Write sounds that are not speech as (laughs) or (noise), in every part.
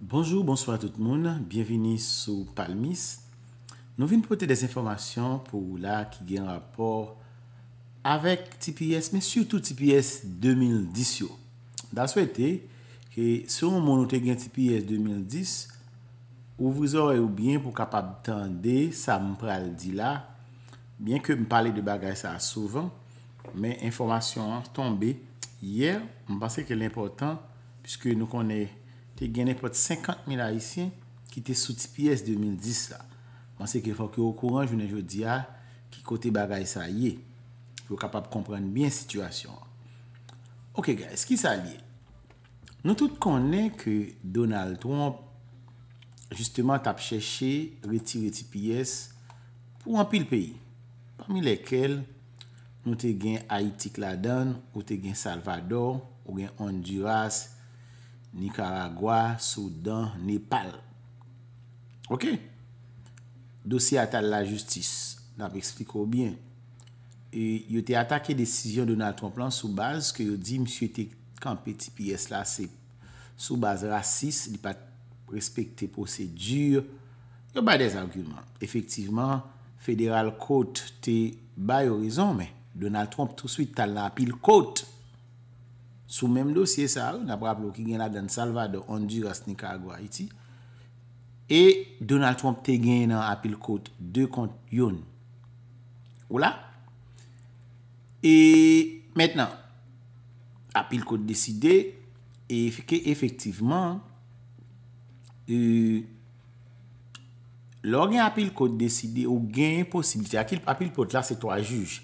Bonjour, bonsoir tout moun, bienveni sou Palmis. Nou vin prote des informasyon pou wou la ki gen rapor avek TPS, men surtout TPS 2010 yo. Da swete ke sou moun moun note gen TPS 2010 ou vizore ou bien pou kapab tende, sa moun pral di la. Bien ke m pale de bagay sa souvan, men informasyon an tombe. Yer, m pase ke l'importan, piseke nou konen... te genen pot 50.000 Haitien ki te sou ti piyes 2010 la. Man se ke fok yo kouran jounen jodi a ki kote bagay sa ye. Yo kapap komprenn bien situasyon. Ok guys, ki sa ye? Nou tout konnen ke Donald Trump justement tap chèche reti reti piyes pou anpil peyi. Parmi lekel, nou te gen Haiti Kladan, ou te gen Salvador, ou gen Honduras, Nicaragua, Soudan, Nepal. Ok? Dosye atal la justis. N ap ekspliko bien. E yo te atake desisyon Donald Trump lan soubaz ke yo di msye te kampeti piye slase soubaz rasis, di pa respekte posedur. Yo bay dez argumant. Efektiveman, federal court te bay orizon, mè, Donald Trump tout suite tal la pil kote. Sou menm dosye sa ou, napo ap lo ki gen la dan Salvador, Honduras, Nicaragua iti, e Donald Trump te gen nan apil kote, de kont yon. Ola? E, menm nan, apil kote deside, e fike efektiveman, e, lor gen apil kote deside, ou gen posibilite, apil kote la se to a juj,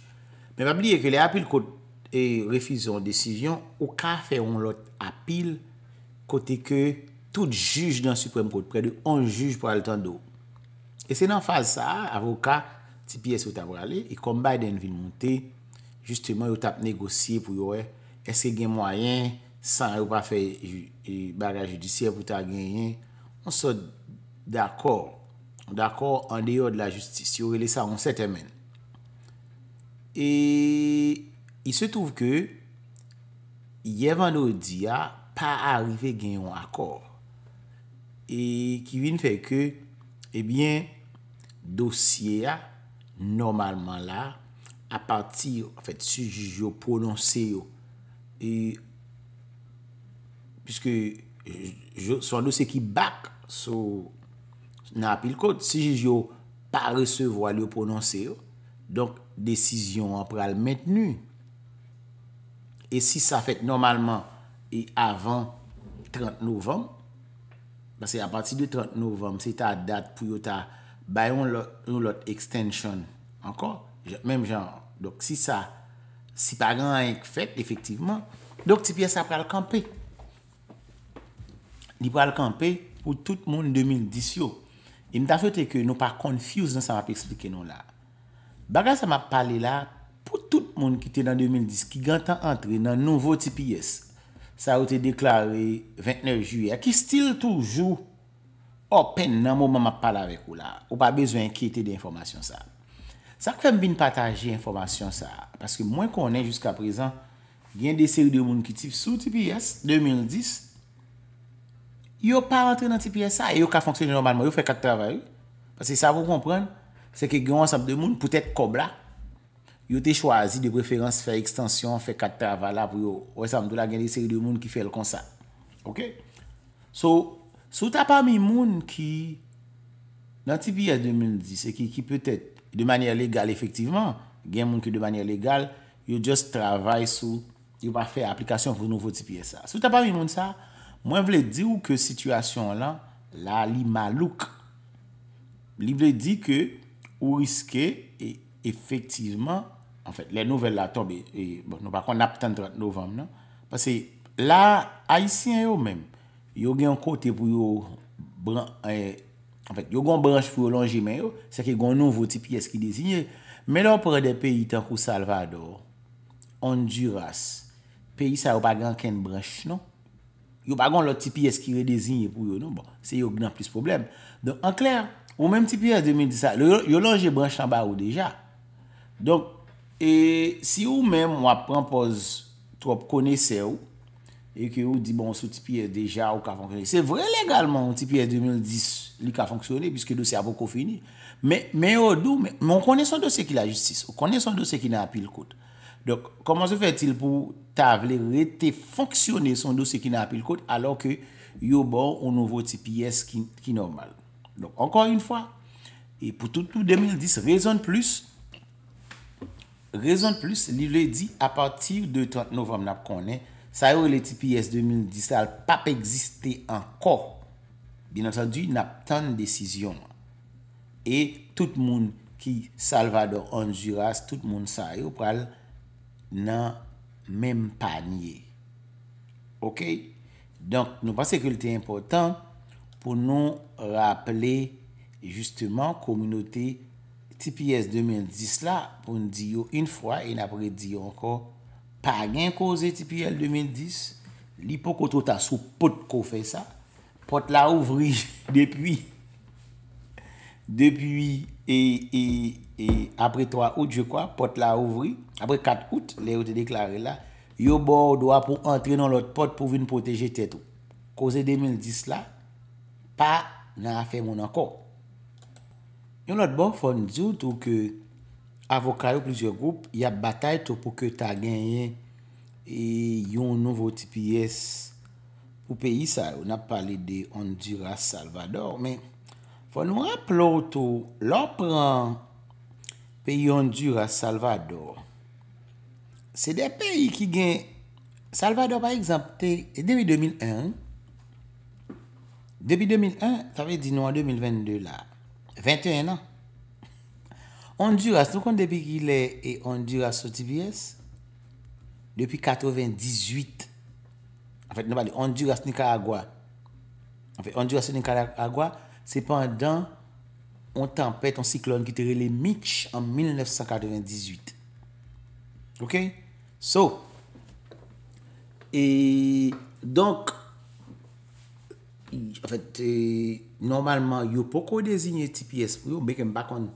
menm ap liye ke le apil kote e refizyon desisyon, ou ka feyon lot apil kote ke tout juj nan suprem kote predu, an juj pou al tan do. E se nan faz sa, avoka, ti piye sou ta wale, e kombay den vin mante, justyman yo tap negosye pou yo we, eske gen mwayen, san yo pa fe bagaj judisyen pou ta genyen, an so d'akor, d'akor an deyo de la justis, yo rele sa an setemene. E... i se touf ke yevan nou diya pa arive genyon akor e kivine fe ke ebyen dosye a normalman eh la a pati an fèt si jijo prononse yo e piskè son dosye ki bak sou nan apil kote si jijo pa resevo a liyo prononse yo donk desisyon an pral metnou E si sa fèt normalman e avan 30 novem, basè a pati de 30 novem, se ta dat pou yo ta bayon lot extension, ankon, jè, mèm jan, dok si sa, si pa gran yè fèt, efektivman, dok ti piè sa pral kampe. Li pral kampe pou tout moun 2010 yo. E mta fètè ke nou pa konfius nan sa ma pi eksplike nou la. Bagay sa ma pale la, moun ki te nan 2010 ki gantan antre nan nouvo TPS sa ou te deklare 29 juyè ki stil toujou open nan mou maman pala vek ou la ou pa bezwen ki te de informasyon sa sa kwen bin pataje informasyon sa, paske mwen konen jiska prezan, gen de seri de moun ki te sou TPS 2010 yo pa antre nan TPS sa e yo ka fonksyon normalman, yo fe kat travay, paske sa vou kompran se ke gen ansam de moun, pwetet kob la yo te chwazi de preferans fè ekstansyon, fè kat travala pou yo, wè samdou la gen de seri de moun ki fè l kon sa. Ok? So, sou ta pa mi moun ki, nan TPS 2010, e ki peutè de manye legal efektiveman, gen moun ki de manye legal, yo just travay sou, yo pa fè aplikasyon pou nouvo TPS sa. Sou ta pa mi moun sa, mwen vle di ou ke situasyon lan, la li malouk. Li vle di ke, ou riske, efektiveman, En fèt, lè nouvel la tobe, bon, nou pa kon naptan 30 novem, nan? Pase, la, haisyen yo men, yo gen kote pou yo branj... Eh, en fèt, yo gen branj pou yo longe men yo, se ke gen nouvo tipi eski dezinyen. Menon pou re de peyi tan kou Salvador, Honduras, peyi sa yo pa gen ken branj, nan? Yo pa gen lò tipi eski re dezinyen pou yo, nan? Bon, se yo gen an plis problem. Don, an klèr, ou menm tipi eski de Medisa, yo longe branj tan ba ou deja. Don, E si ou men wap pranpoz trop kone se ou, e ke ou di bon sou TPS deja ou ka fonksyoner, se vre legalman ou TPS 2010 li ka fonksyoner, piske dosi avoko fini, men ou do, men ou kone son dosi ki la justis, ou kone son dosi ki na apil kote. Dok, koman se fè til pou tabler rete fonksyoner son dosi ki na apil kote, alo ke yo bon ou nouvo TPS ki normal. Donk, ankon yon fwa, e pou toutou 2010 rezon plus, Rezon plus, li le di, a pati ou de 30 novem nap konen, sa yo le TPS 2010 al pap egziste ankor. Bin an san di, nap tan desisyon. E tout moun ki Salvador, Anjuras, tout moun sa yo pral nan menm panye. Ok? Donk, nou pa sekweli te importan pou nou rappele justement kominote... TPS 2010 la, on di yo in fwa, en apre di yo anko, pa gen koze TPS 2010, li pou koto ta tota sou pot ko fey sa, pot la ouvri depi, (laughs) depi, e, e, e apre 3 out, je kwa, pot la ouvri, apre 4 out, le yo te deklare la, yo bo ou do a pou entre nan lot pot pou vi nou poteje tetou. Koze 2010 la, pa nan afe moun anko. yon lot bon fon djou tou ke avokayou plizye goup ya batay tou pou ke ta genye e, yon nouvo tipi yes pou peyi sa ou nap pale de Honduras-Salvador men fon nou rap loutou lopran peyi Honduras-Salvador se de peyi ki gen Salvador pa egzapte e debi 2001 debi 2001 ta ve di nou an 2022 la 21 an. Honduras, nou kon debi ki le e Honduras ou TBS depi 98. An fet, nou pa de Honduras Nicaragua. An fet, Honduras Nicaragua, sepandan on tempete, on siklon ki te rele Mich en 1998. Ok? So, e donk, En fète, normalman, yo poko designe TPS pou yo beke mbakon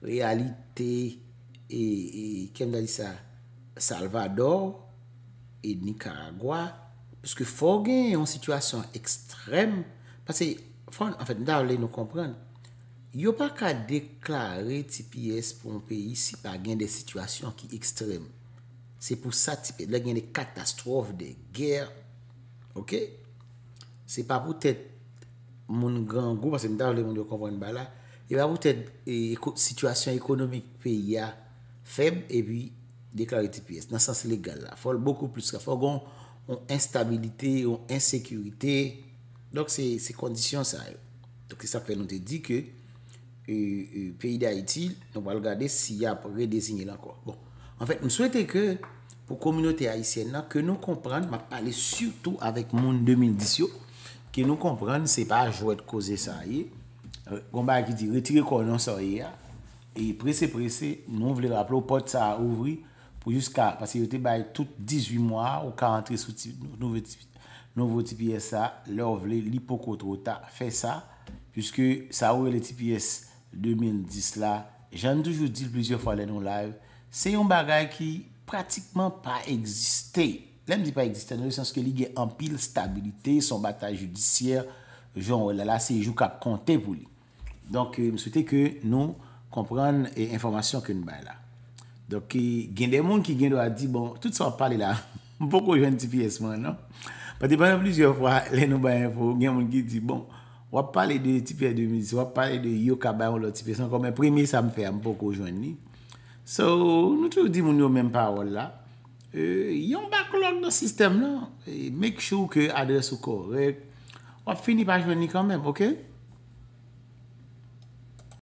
realite e kem da li sa Salvador e Nicaragua. Puske fò gen yon situasyon ekstrem. Pase, fò, en fète, nan le nou komprende, yo pa ka deklare TPS pou yon peyi si pa gen de situasyon ki ekstrem. Se pou sa, tipe, la gen de katastrofe de ger. Ok? se pa woutet moun gran gwo, mwen se mtaj le moun euh, euh, bon. yo konvwen ba la, e ba woutet situasyon ekonomik peyi ya feb, e bi, deklarite piyes, nan sans legal la. Fol, bokou plus ka, fol gon, on instabilite, on insekurite, dok se, se kondisyon sa ev. Dok se sape nou te di ke, peyi de Haiti, nou wal gade si ya prè designe la kwa. Bon, an fèt, m souwete ke, pou komunote Haitienne la, ke nou kompran, ma pale surtout avèk moun 2010 yo, ki nou kompren se pa jwet koze sa ye, kon euh, ba ki di retire konon sa ye ya, e prese prese nou vle raple ou pot sa ouvri, pou jiska, pasi yo te bay tout 18 mwa, ou ka antre sou nouvo TPS sa, lor vle lipo kotro ta, fe sa, pwiske sa ouvre le TPS 2010 la, jan toujou di plizye fwa le nou la, se yon bagay ki pratikman pa egziste, La m di pa existen, nou y sens ke li gen anpil stabilite, son batal judisye, jan ou la la se yon ka kante pou li. Donk, euh, m souwete ke nou kompran e informasyon ke nou bay la. Donk, euh, gen de moun ki gen do a di, bon, tout sa wap pale la, (laughs) m pou koujwen ti pi esman, non? Pati banan plis yo fwa, le nou bay info, gen moun ki di, bon, wap pale de ti pi a 2010, wap pale de yon ka bay ou lot ti pi esman, non? kon men premi sa m fè, m pou koujwen li. So, nou tou di moun yo menm pa ou la, Eh, yon backlog nan sistem la, eh, make sure ke adres ou kor. Wap fini pa jweni kanmen, ok?